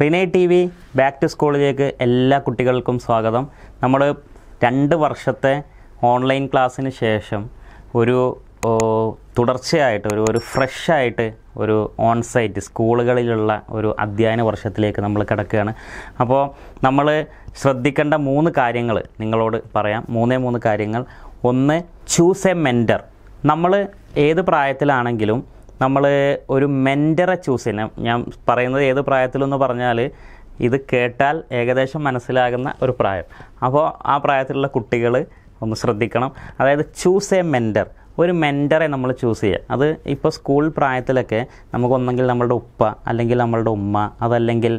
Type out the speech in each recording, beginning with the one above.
Renai T V back to സ്കൂളിലേക്ക് എല്ലാ കുട്ടികൾക്കും സ്വാഗതം നമ്മൾ രണ്ട് വർഷത്തെ ഓൺലൈൻ ക്ലാസ്സിന് ശേഷം ഒരു തുടർച്ചയായിട്ട് ഒരു ഒരു ഫ്രഷായിട്ട് ഒരു ഓൺസൈറ്റ് സ്കൂളുകളിലുള്ള ഒരു അധ്യയന വർഷത്തിലേക്ക് നമ്മൾ കിടക്കുകയാണ് അപ്പോൾ നമ്മൾ ശ്രദ്ധിക്കേണ്ട മൂന്ന് കാര്യങ്ങൾ നിങ്ങളോട് പറയാം മൂന്നേ മൂന്ന് കാര്യങ്ങൾ ഒന്ന് ചൂസ് എ മെൻറ്റർ നമ്മൾ ഏത് പ്രായത്തിലാണെങ്കിലും നമ്മൾ ഒരു മെൻറ്ററെ ചൂസ് ചെയ്യണം ഞാൻ പറയുന്നത് ഏത് പ്രായത്തിലെന്ന് പറഞ്ഞാൽ ഇത് കേട്ടാൽ ഏകദേശം മനസ്സിലാകുന്ന ഒരു പ്രായം അപ്പോൾ ആ പ്രായത്തിലുള്ള കുട്ടികൾ ഒന്ന് ശ്രദ്ധിക്കണം അതായത് ചൂസ് എ മെൻറ്റർ ഒരു മെൻറ്ററെ നമ്മൾ ചൂസ് ചെയ്യുക അത് ഇപ്പോൾ സ്കൂൾ പ്രായത്തിലൊക്കെ നമുക്കൊന്നെങ്കിൽ നമ്മളുടെ ഉപ്പ അല്ലെങ്കിൽ നമ്മളുടെ ഉമ്മ അതല്ലെങ്കിൽ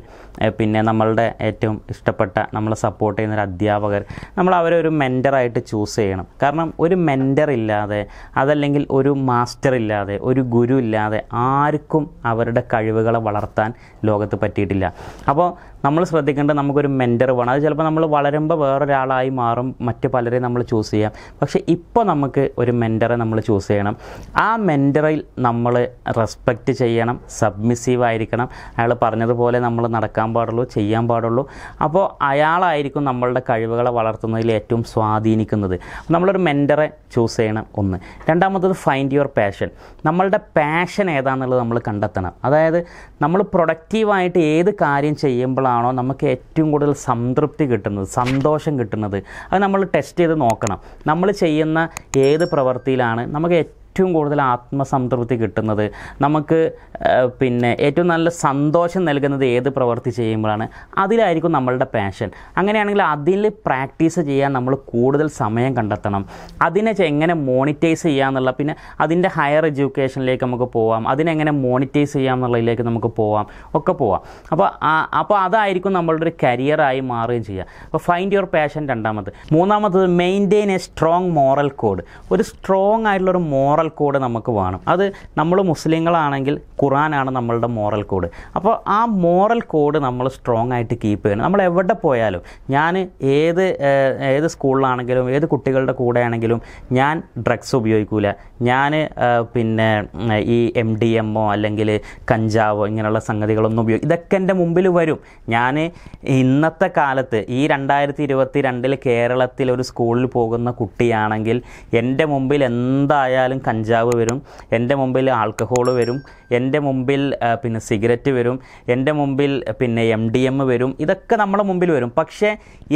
പിന്നെ നമ്മളുടെ ഏറ്റവും ഇഷ്ടപ്പെട്ട നമ്മളെ സപ്പോർട്ട് ചെയ്യുന്ന ഒരു അധ്യാപകർ നമ്മൾ അവരെ ഒരു മെൻറ്ററായിട്ട് ചൂസ് ചെയ്യണം കാരണം ഒരു മെൻറ്റർ ഇല്ലാതെ അതല്ലെങ്കിൽ ഒരു മാസ്റ്റർ ഇല്ലാതെ ഒരു ഗുരു ഇല്ലാതെ ആർക്കും അവരുടെ കഴിവുകളെ വളർത്താൻ ലോകത്ത് പറ്റിയിട്ടില്ല അപ്പോൾ നമ്മൾ ശ്രദ്ധിക്കേണ്ടത് നമുക്കൊരു മെൻറ്റർ വേണം അത് ചിലപ്പോൾ നമ്മൾ വളരുമ്പോൾ വേറൊരാളായി മാറും മറ്റ് പലരെയും നമ്മൾ ചൂസ് ചെയ്യാം പക്ഷേ ഇപ്പോൾ നമുക്ക് ഒരു മെൻറ്ററെ നമ്മൾ ചൂസ് ചെയ്യണം ആ മെൻറ്ററിൽ നമ്മൾ റെസ്പെക്റ്റ് ചെയ്യണം സബ്മിസീവ് ആയിരിക്കണം അയാൾ പറഞ്ഞതുപോലെ നമ്മൾ നടക്കാൻ പാടുള്ളൂ ചെയ്യാൻ പാടുള്ളൂ അപ്പോൾ അയാളായിരിക്കും നമ്മളുടെ കഴിവുകളെ വളർത്തുന്നതിൽ ഏറ്റവും സ്വാധീനിക്കുന്നത് നമ്മളൊരു മെൻറ്ററെ ചൂസ് ചെയ്യണം ഒന്ന് രണ്ടാമത്തത് ഫൈൻഡ് യുവർ പാഷൻ നമ്മളുടെ പാഷൻ ഏതാണെന്നുള്ളത് നമ്മൾ കണ്ടെത്തണം അതായത് നമ്മൾ പ്രൊഡക്റ്റീവായിട്ട് ഏത് കാര്യം ചെയ്യുമ്പോഴാണോ നമുക്ക് ഏറ്റവും കൂടുതൽ സംതൃപ്തി കിട്ടുന്നത് സന്തോഷം കിട്ടുന്നത് അത് നമ്മൾ ടെസ്റ്റ് ചെയ്ത് നോക്കണം നമ്മൾ ചെയ്യുന്ന ഏത് പ്രവൃത്തിയിലാണ് നമുക്ക് ഏറ്റവും കൂടുതൽ ആത്മസംതൃപ്തി കിട്ടുന്നത് നമുക്ക് പിന്നെ ഏറ്റവും നല്ല സന്തോഷം നൽകുന്നത് ഏത് പ്രവൃത്തി ചെയ്യുമ്പോഴാണ് അതിലായിരിക്കും നമ്മളുടെ പാഷൻ അങ്ങനെയാണെങ്കിൽ അതിൽ പ്രാക്ടീസ് ചെയ്യാൻ നമ്മൾ കൂടുതൽ സമയം കണ്ടെത്തണം അതിനെ എങ്ങനെ മോണിറ്റൈസ് ചെയ്യാമെന്നുള്ള പിന്നെ അതിൻ്റെ ഹയർ എഡ്യൂക്കേഷനിലേക്ക് നമുക്ക് പോവാം അതിനെങ്ങനെ മോണിറ്റൈസ് ചെയ്യാം എന്നുള്ളതിലേക്ക് നമുക്ക് പോവാം ഒക്കെ പോവാം അപ്പോൾ അപ്പോൾ അതായിരിക്കും നമ്മളുടെ ഒരു കരിയറായി മാറുകയും ചെയ്യുക അപ്പോൾ ഫൈൻഡ് യുവർ പാഷൻ രണ്ടാമത് മൂന്നാമത്തത് maintain a strong moral code ഒരു സ്ട്രോങ് ആയിട്ടുള്ളൊരു മോറൽ കോഡ് നമുക്ക് വേണം അത് നമ്മൾ മുസ്ലിങ്ങളാണെങ്കിൽ ഖുറാനാണ് നമ്മളുടെ മോറൽ കോഡ് അപ്പോൾ ആ മോറൽ കോഡ് നമ്മൾ സ്ട്രോങ് ആയിട്ട് കീപ്പ് ചെയ്യണം നമ്മൾ എവിടെ പോയാലും ഞാൻ ഏത് ഏത് സ്കൂളിലാണെങ്കിലും ഏത് കുട്ടികളുടെ കൂടെ ആണെങ്കിലും ഞാൻ ഡ്രഗ്സ് ഉപയോഗിക്കൂല ഞാൻ പിന്നെ ഈ എം ഡി എമ്മോ അല്ലെങ്കിൽ കഞ്ചാവോ ഇങ്ങനെയുള്ള സംഗതികളൊന്നും ഉപയോഗിക്കും ഇതൊക്കെ എൻ്റെ മുമ്പിൽ വരും ഞാൻ ഇന്നത്തെ കാലത്ത് ഈ രണ്ടായിരത്തി ഇരുപത്തി രണ്ടിൽ കേരളത്തിൽ ഒരു സ്കൂളിൽ പോകുന്ന കുട്ടിയാണെങ്കിൽ എൻ്റെ മുമ്പിൽ എന്തായാലും കഞ്ചാവ് വരും എൻ്റെ മുമ്പിൽ ആൽക്കഹോൾ വരും എൻ്റെ മുമ്പിൽ പിന്നെ സിഗരറ്റ് വരും എൻ്റെ മുമ്പിൽ പിന്നെ എം ഡി എം വരും ഇതൊക്കെ നമ്മുടെ മുമ്പിൽ വരും പക്ഷേ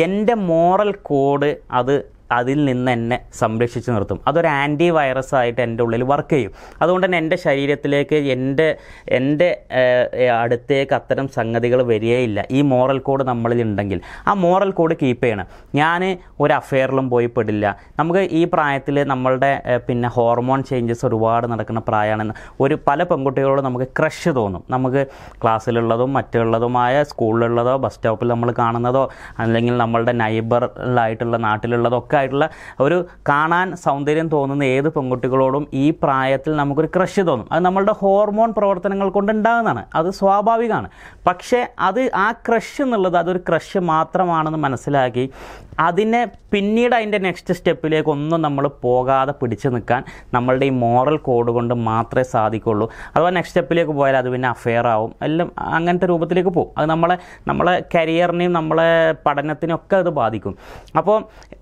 എൻ്റെ മോറൽ കോഡ് അത് അതിൽ നിന്ന് എന്നെ സംരക്ഷിച്ച് നിർത്തും അതൊരു ആൻറ്റി വൈറസ് ആയിട്ട് എൻ്റെ ഉള്ളിൽ വർക്ക് ചെയ്യും അതുകൊണ്ട് തന്നെ എൻ്റെ ശരീരത്തിലേക്ക് എൻ്റെ എൻ്റെ അടുത്തേക്ക് അത്തരം സംഗതികൾ വരികയില്ല ഈ മോറൽ കോഡ് നമ്മളിൽ ഉണ്ടെങ്കിൽ ആ മോറൽ കോഡ് കീപ്പ് ചെയ്യണം ഞാൻ ഒരു അഫെയറിലും പോയി പെടില്ല നമുക്ക് ഈ പ്രായത്തിൽ നമ്മളുടെ പിന്നെ ഹോർമോൺ ചേഞ്ചസ് ഒരുപാട് നടക്കുന്ന പ്രായമാണെന്ന് ഒരു പല പെൺകുട്ടികളോട് നമുക്ക് ക്രഷ് തോന്നും നമുക്ക് ക്ലാസ്സിലുള്ളതും മറ്റുള്ളതുമായ സ്കൂളിലുള്ളതോ ബസ് സ്റ്റോപ്പിൽ നമ്മൾ കാണുന്നതോ അല്ലെങ്കിൽ നമ്മളുടെ നൈബറിലായിട്ടുള്ള നാട്ടിലുള്ളതൊക്കെ ആയിട്ടുള്ള ഒരു കാണാൻ സൗന്ദര്യം തോന്നുന്ന ഏത് പെൺകുട്ടികളോടും ഈ പ്രായത്തിൽ നമുക്കൊരു ക്രഷ് തോന്നും അത് നമ്മളുടെ ഹോർമോൺ പ്രവർത്തനങ്ങൾ കൊണ്ട് ഉണ്ടാകുന്നതാണ് അത് സ്വാഭാവികമാണ് പക്ഷേ അത് ആ ക്രഷ് എന്നുള്ളത് അതൊരു ക്രഷ് മാത്രമാണെന്ന് മനസ്സിലാക്കി അതിനെ പിന്നീട് അതിൻ്റെ നെക്സ്റ്റ് സ്റ്റെപ്പിലേക്ക് ഒന്നും നമ്മൾ പോകാതെ പിടിച്ചു നിൽക്കാൻ നമ്മളുടെ ഈ മോറൽ കോഡ് കൊണ്ട് മാത്രമേ സാധിക്കുള്ളൂ അഥവാ നെക്സ്റ്റ് സ്റ്റെപ്പിലേക്ക് പോയാൽ അത് പിന്നെ അഫെയർ ആവും എല്ലാം അങ്ങനത്തെ രൂപത്തിലേക്ക് പോകും അത് നമ്മളെ നമ്മളെ കരിയറിനെയും നമ്മളെ പഠനത്തിനും ഒക്കെ അത് ബാധിക്കും അപ്പോൾ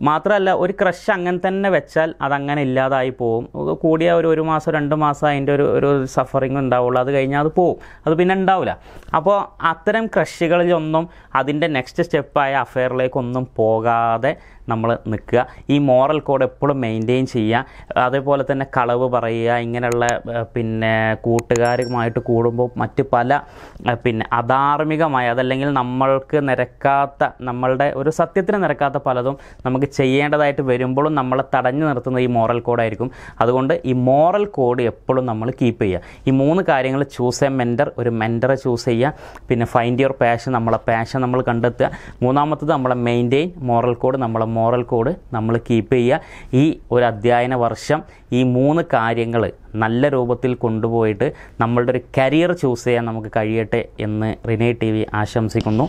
മാത്രമല്ല മാത്രമല്ല ഒരു ക്രഷ് അങ്ങനെ തന്നെ വെച്ചാൽ അതങ്ങനെ ഇല്ലാതായി പോവും കൂടിയ ഒരു ഒരു മാസം രണ്ട് മാസം അതിൻ്റെ ഒരു ഒരു സഫറിങ് ഉണ്ടാവുള്ളൂ അത് കഴിഞ്ഞാൽ അത് പോവും അത് പിന്നെ ഉണ്ടാവില്ല അപ്പോൾ അത്തരം ക്രഷുകളിലൊന്നും അതിൻ്റെ നെക്സ്റ്റ് സ്റ്റെപ്പായ അഫെയറിലേക്കൊന്നും പോകാതെ നമ്മൾ നിൽക്കുക ഈ മോറൽ കോഡ് എപ്പോഴും മെയിൻറ്റെയിൻ ചെയ്യുക അതേപോലെ തന്നെ കളവ് പറയുക ഇങ്ങനെയുള്ള പിന്നെ കൂട്ടുകാരുമായിട്ട് കൂടുമ്പോൾ മറ്റ് പല പിന്നെ അധാർമികമായ അതല്ലെങ്കിൽ നമ്മൾക്ക് നിരക്കാത്ത നമ്മളുടെ ഒരു സത്യത്തിന് നിരക്കാത്ത പലതും നമുക്ക് ചെയ്യേണ്ടതായിട്ട് വരുമ്പോഴും നമ്മളെ തടഞ്ഞു നിർത്തുന്ന ഈ മോറൽ കോഡായിരിക്കും അതുകൊണ്ട് ഈ മോറൽ കോഡ് എപ്പോഴും നമ്മൾ കീപ്പ് ചെയ്യുക ഈ മൂന്ന് കാര്യങ്ങൾ ചൂസ് എ മെൻറ്റർ ഒരു മെൻറ്ററെ ചൂസ് ചെയ്യുക പിന്നെ ഫൈൻഡ് യുവർ പാഷൻ നമ്മളെ പാഷൻ നമ്മൾ കണ്ടെത്തുക മൂന്നാമത്തത് നമ്മളെ മെയിൻറ്റെയിൻ മോറൽ കോഡ് നമ്മളെ മോറൽ കോഡ് നമ്മൾ കീപ്പ് ചെയ്യുക ഈ ഒരു അധ്യയന വർഷം ഈ മൂന്ന് കാര്യങ്ങൾ നല്ല രൂപത്തിൽ കൊണ്ടുപോയിട്ട് നമ്മളുടെ ഒരു കരിയർ ചൂസ് ചെയ്യാൻ നമുക്ക് കഴിയട്ടെ എന്ന് റിനേ ടി വി ആശംസിക്കുന്നു